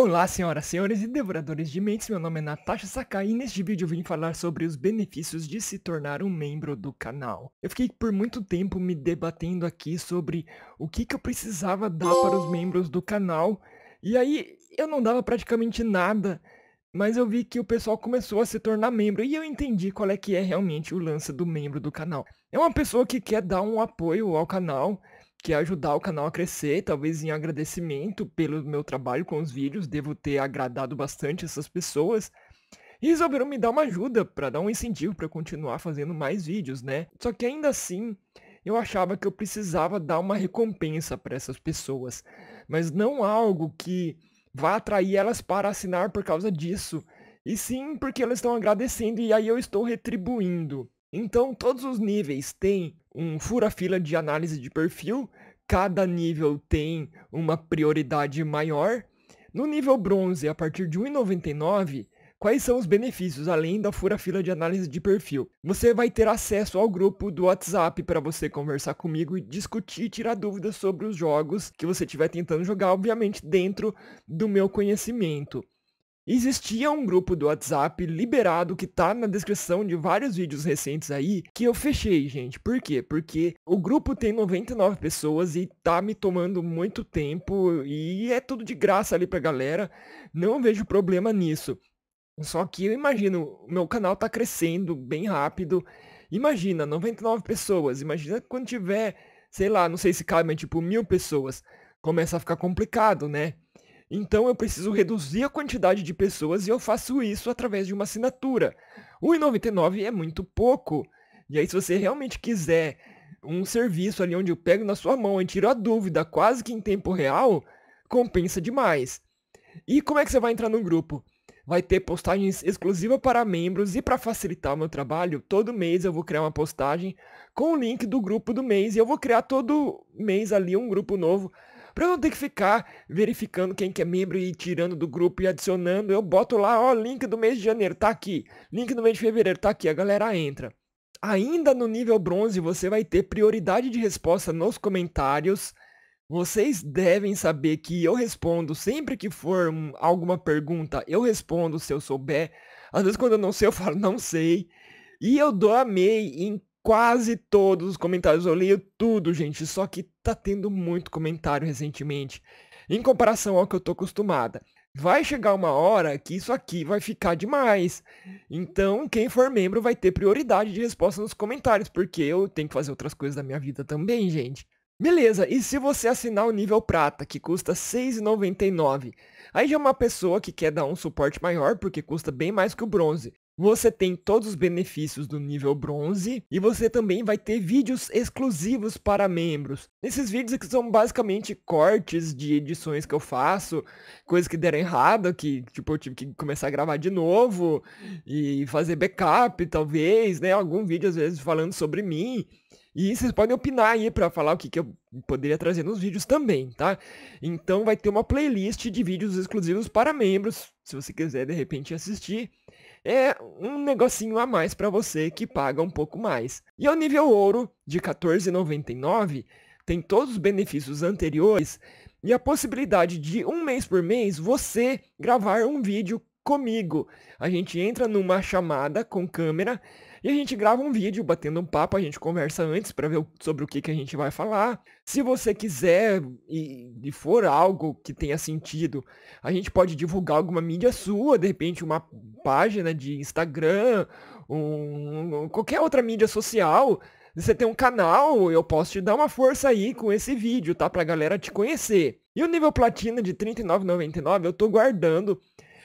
Olá, senhoras, senhores e devoradores de mentes, meu nome é Natasha Sakai e neste vídeo eu vim falar sobre os benefícios de se tornar um membro do canal. Eu fiquei por muito tempo me debatendo aqui sobre o que, que eu precisava dar para os membros do canal, e aí eu não dava praticamente nada, mas eu vi que o pessoal começou a se tornar membro e eu entendi qual é que é realmente o lance do membro do canal. É uma pessoa que quer dar um apoio ao canal, que ajudar o canal a crescer, talvez em agradecimento pelo meu trabalho com os vídeos, devo ter agradado bastante essas pessoas. E resolveram me dar uma ajuda para dar um incentivo para continuar fazendo mais vídeos, né? Só que ainda assim, eu achava que eu precisava dar uma recompensa para essas pessoas, mas não algo que vá atrair elas para assinar por causa disso, e sim porque elas estão agradecendo e aí eu estou retribuindo. Então, todos os níveis têm um fura-fila de análise de perfil. Cada nível tem uma prioridade maior. No nível bronze, a partir de 1,99, quais são os benefícios além da fura-fila de análise de perfil? Você vai ter acesso ao grupo do WhatsApp para você conversar comigo e discutir e tirar dúvidas sobre os jogos que você estiver tentando jogar, obviamente dentro do meu conhecimento. Existia um grupo do WhatsApp liberado que tá na descrição de vários vídeos recentes aí, que eu fechei, gente. Por quê? Porque o grupo tem 99 pessoas e tá me tomando muito tempo e é tudo de graça ali pra galera. Não vejo problema nisso. Só que eu imagino, meu canal tá crescendo bem rápido. Imagina, 99 pessoas. Imagina quando tiver, sei lá, não sei se cabe, mas tipo mil pessoas. Começa a ficar complicado, né? Então eu preciso reduzir a quantidade de pessoas e eu faço isso através de uma assinatura. 1,99 é muito pouco. E aí se você realmente quiser um serviço ali onde eu pego na sua mão e tiro a dúvida quase que em tempo real, compensa demais. E como é que você vai entrar no grupo? Vai ter postagens exclusivas para membros e para facilitar o meu trabalho, todo mês eu vou criar uma postagem com o link do grupo do mês e eu vou criar todo mês ali um grupo novo Pra eu não ter que ficar verificando quem que é membro e tirando do grupo e adicionando, eu boto lá, ó, link do mês de janeiro, tá aqui. Link do mês de fevereiro, tá aqui. A galera entra. Ainda no nível bronze, você vai ter prioridade de resposta nos comentários. Vocês devem saber que eu respondo sempre que for alguma pergunta, eu respondo se eu souber. Às vezes quando eu não sei, eu falo não sei. E eu dou amei em quase todos os comentários, eu leio tudo, gente, só que tá tendo muito comentário recentemente, em comparação ao que eu tô acostumada. Vai chegar uma hora que isso aqui vai ficar demais. Então, quem for membro vai ter prioridade de resposta nos comentários, porque eu tenho que fazer outras coisas da minha vida também, gente. Beleza, e se você assinar o nível prata, que custa R$ 6,99? Aí já é uma pessoa que quer dar um suporte maior, porque custa bem mais que o bronze. Você tem todos os benefícios do nível bronze e você também vai ter vídeos exclusivos para membros. Esses vídeos aqui são basicamente cortes de edições que eu faço, coisas que deram errado, que tipo eu tive que começar a gravar de novo e fazer backup talvez, né? Algum vídeo às vezes falando sobre mim. E vocês podem opinar aí para falar o que, que eu poderia trazer nos vídeos também, tá? Então vai ter uma playlist de vídeos exclusivos para membros, se você quiser de repente assistir é um negocinho a mais para você que paga um pouco mais. E ao nível ouro de 14,99 tem todos os benefícios anteriores e a possibilidade de um mês por mês você gravar um vídeo comigo. A gente entra numa chamada com câmera e a gente grava um vídeo batendo um papo, a gente conversa antes para ver sobre o que, que a gente vai falar. Se você quiser e, e for algo que tenha sentido, a gente pode divulgar alguma mídia sua, de repente uma página de Instagram, um, qualquer outra mídia social. Você tem um canal, eu posso te dar uma força aí com esse vídeo, tá? Pra galera te conhecer. E o nível platina de R$39,99 eu tô guardando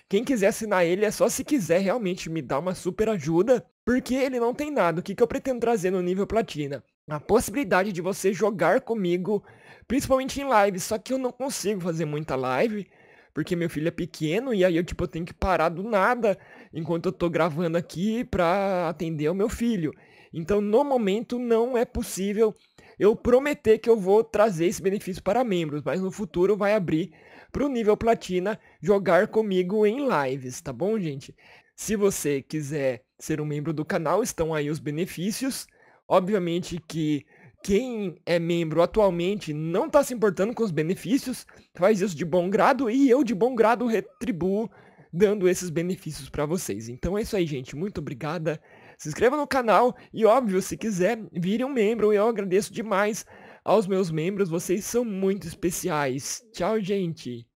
quem quiser assinar ele é só se quiser realmente me dar uma super ajuda, porque ele não tem nada. O que, que eu pretendo trazer no nível platina? A possibilidade de você jogar comigo, principalmente em live, só que eu não consigo fazer muita live, porque meu filho é pequeno e aí eu tipo tenho que parar do nada enquanto eu tô gravando aqui pra atender o meu filho. Então, no momento não é possível eu prometer que eu vou trazer esse benefício para membros, mas no futuro vai abrir para o nível platina jogar comigo em lives, tá bom, gente? Se você quiser ser um membro do canal, estão aí os benefícios. Obviamente que quem é membro atualmente não está se importando com os benefícios, faz isso de bom grado e eu de bom grado retribuo dando esses benefícios para vocês. Então é isso aí, gente. Muito obrigada se inscreva no canal e, óbvio, se quiser, vire um membro. Eu agradeço demais aos meus membros, vocês são muito especiais. Tchau, gente!